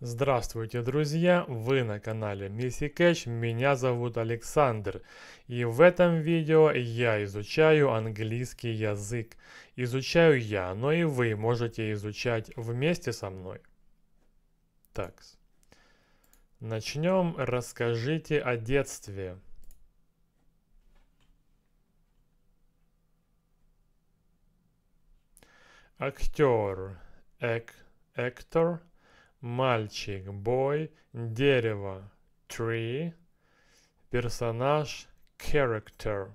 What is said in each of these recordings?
Здравствуйте, друзья! Вы на канале Мисси Кэш, меня зовут Александр. И в этом видео я изучаю английский язык. Изучаю я, но и вы можете изучать вместе со мной. Так, начнем. Расскажите о детстве. Актер. Эк, актер. Мальчик, boy, дерево, tree, персонаж, character.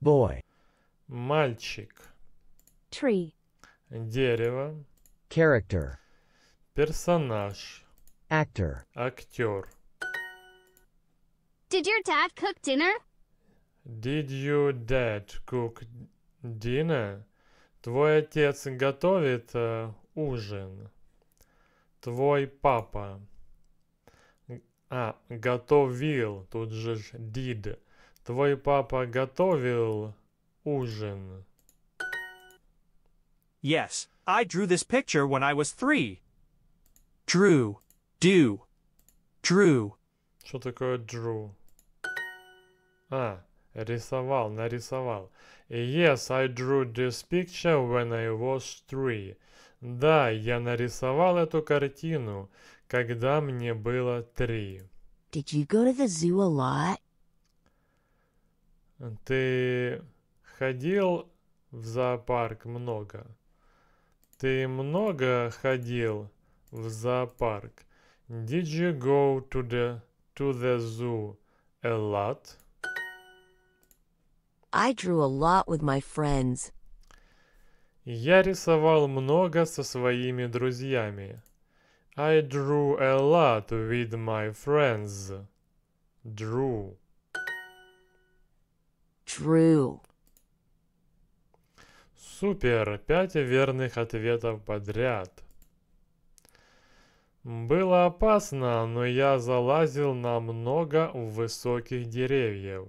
Boy. Мальчик. Tree. Дерево. Character. Персонаж. Actor. Актер. Did your dad cook dinner? Did your dad cook dinner? Твой отец готовит э, ужин твой папа. А, готовил, тут же did. Твой папа готовил ужин. Yes, I drew this picture when I was three. Drew, do, drew. Что такое drew? А, рисовал, нарисовал. Yes, I drew this picture when I was three. Да, я нарисовал эту картину, когда мне было три. Did you go to the zoo a lot? Ты ходил в зоопарк много? Ты много ходил в зоопарк? Did you go to the, to the zoo a lot? I drew a lot with my friends. Я рисовал много со своими друзьями. I drew a lot with my friends. Drew. drew. Супер! Пять верных ответов подряд. Было опасно, но я залазил на много высоких деревьев.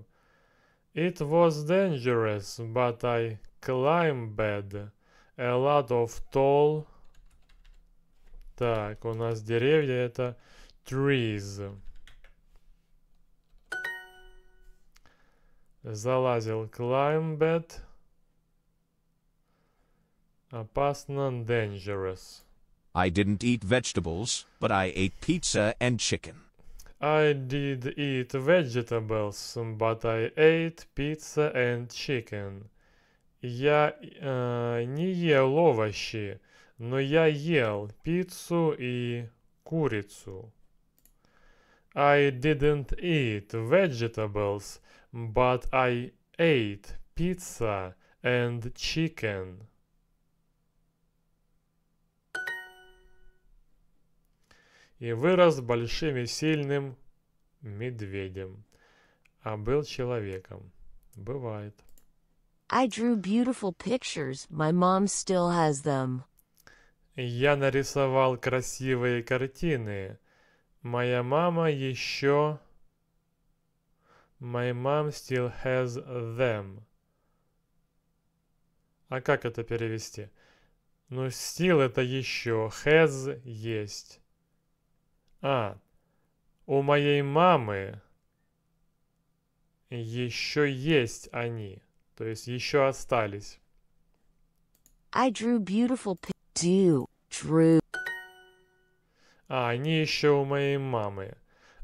It was dangerous, but I climbed A lot of tall. Так, у нас деревья это trees. Залазил climbed. Опасно, dangerous. I didn't eat vegetables, but I ate pizza and chicken. I did eat vegetables, but I ate pizza and chicken. Я э, не ел овощи, но я ел пиццу и курицу. I didn't eat vegetables, but I ate pizza and chicken. И вырос большим и сильным медведем, а был человеком. Бывает. I drew beautiful pictures. My mom still has them. Я нарисовал красивые картины. Моя мама еще... My mom still has them. А как это перевести? Ну, still это еще. Has есть. А, у моей мамы еще есть они. То есть еще остались. I drew beautiful do drew. А, они еще у моей мамы.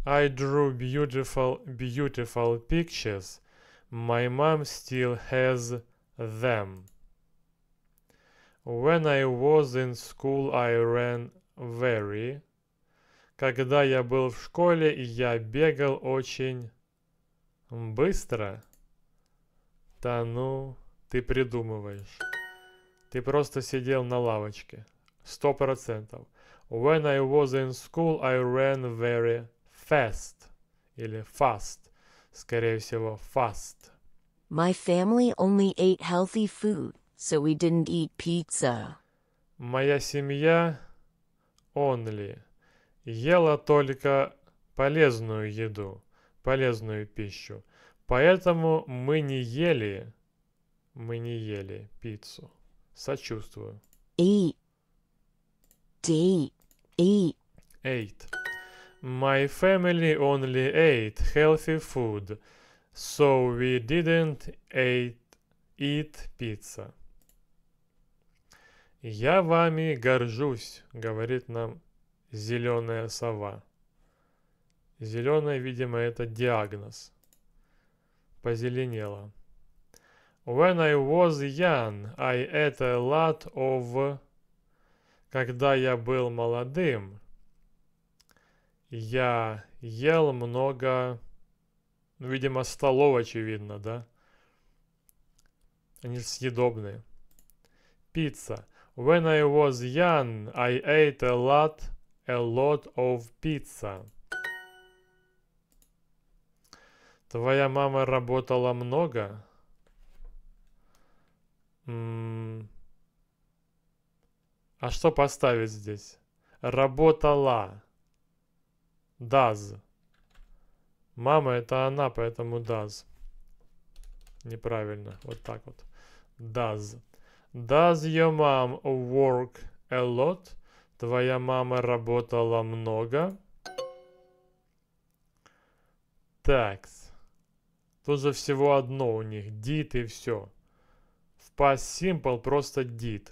I drew beautiful, beautiful pictures. My mom still has them. When I was in school, I ran very. Когда я был в школе, я бегал очень быстро. Да ну, ты придумываешь. Ты просто сидел на лавочке. Сто процентов. When I was in school, I ran very fast. Или fast. Скорее всего, fast. My family only ate healthy food, so we didn't eat pizza. Моя семья only ела только полезную еду, полезную пищу, Поэтому мы не ели, мы не ели пиццу. Сочувствую. И. Ди. Eight. My family only ate healthy food, so we didn't eat eat pizza. «Я вами горжусь», — говорит нам зеленая сова. Зеленая, видимо, это диагноз позеленело. When I was young, I ate a lot of... Когда я был молодым, я ел много... Ну, видимо, столов, очевидно, да? Они съедобные. Пицца. When I was young, I ate a lot, a lot of pizza. Твоя мама работала много? а что поставить здесь? Работала. Does. Мама это она, поэтому does. Неправильно. Вот так вот. Does. Does your mom work a lot? Твоя мама работала много? Такс. Тоже всего одно у них. Did и все. В past simple просто did.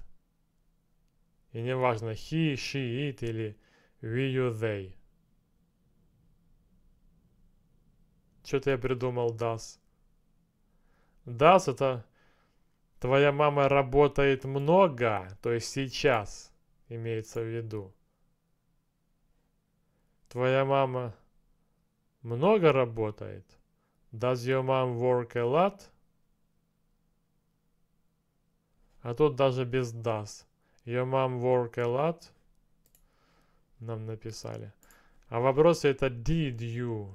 И неважно, he, she, it или we, you, they. Что-то я придумал does. Does это твоя мама работает много, то есть сейчас имеется в виду. Твоя мама много работает – Does your mom work a lot? А тут даже без does. Your mom work a lot? Нам написали. А вопрос это did you?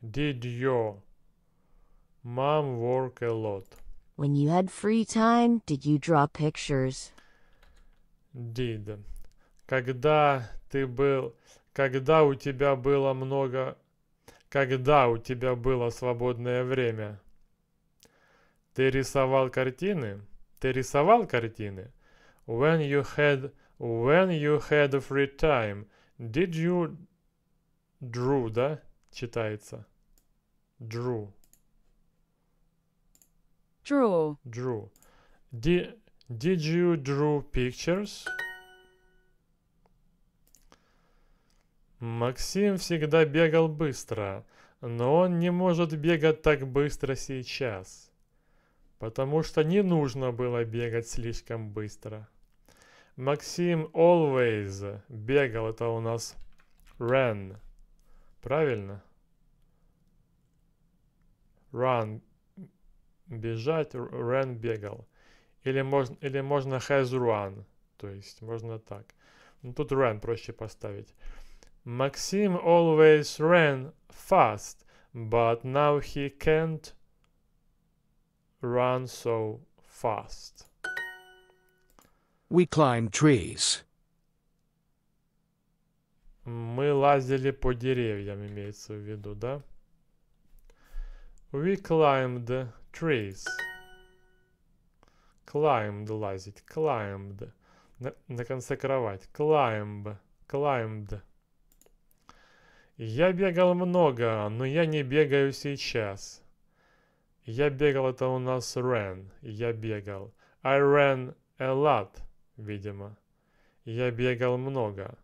Did your mom work a lot? When you had free time, did you draw pictures? Did. Когда ты был... Когда у тебя было много когда у тебя было свободное время? Ты рисовал картины? Ты рисовал картины? When you had, when you had free time, did you drew, да? Читается. Drew. Drew. Drew. Did, did you drew pictures? Максим всегда бегал быстро, но он не может бегать так быстро сейчас, потому что не нужно было бегать слишком быстро. Максим always бегал, это у нас ran, правильно? Run, бежать, ran бегал. Или можно, или можно has run, то есть можно так. Но ну, тут ran проще поставить. Maxim always ran fast, but now he can't run so fast. We climbed trees. Мы лазили по деревьям, имеется в виду, да? We climbed trees. Climbed лазить, climbed. На, на конце кровать. Climb, climbed. Я бегал много, но я не бегаю сейчас. Я бегал, это у нас ran. Я бегал. I ran a lot, видимо. Я бегал много.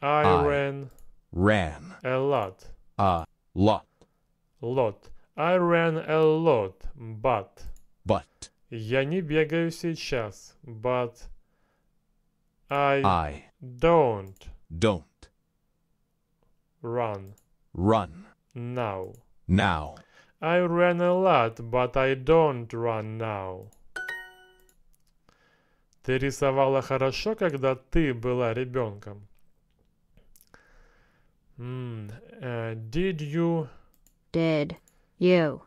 А I, I ran, ran a lot. A lot. Lot. I ran a lot, but... But. Я не бегаю сейчас, but... I, I don't. Don't. Run. Run. Now. Now. I ran a lot, but I don't run now. Ты рисовала хорошо, когда ты была ребенком. Mm, uh, did you... Did you...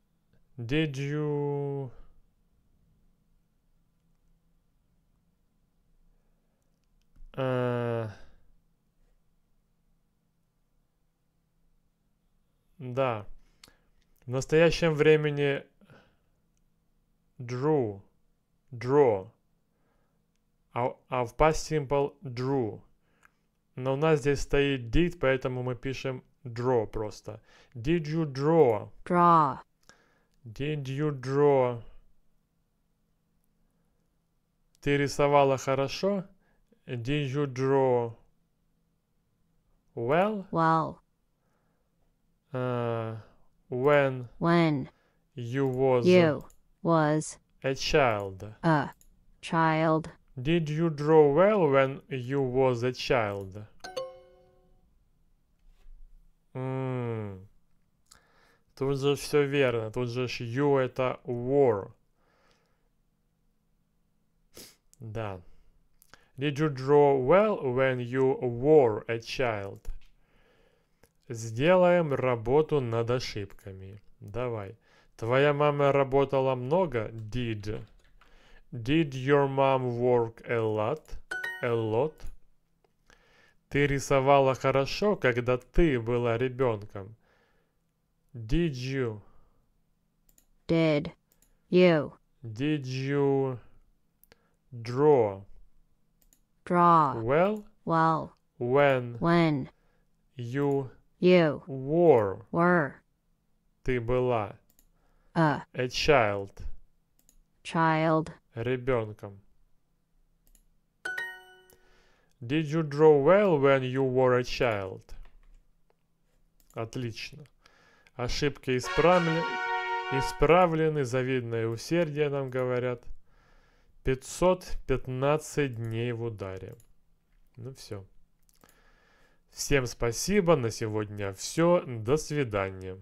Did you... Uh... Да. В настоящем времени drew, draw, а, а в past simple drew. Но у нас здесь стоит did, поэтому мы пишем draw просто. Did you draw? Draw. Did you draw? Ты рисовала хорошо? Did you draw? Well? Well. Uh, when when you was you was a child a child did you draw well when you was a child mm. тут же все верно тут же you это war да did you draw well when you were a child Сделаем работу над ошибками. Давай. Твоя мама работала много? Did. Did your mom work a lot? A lot. Ты рисовала хорошо, когда ты была ребенком. Did you? Did you? Did you draw? Draw. Well? Well. When? When? You You. Were. Were. Ты была. A. А. A child. Child. Ребенком. Did you draw well when you were a child? Отлично. Ошибки исправлены, исправлены завидное усердие, нам говорят. 515 дней в ударе. Ну все. Всем спасибо, на сегодня все, до свидания.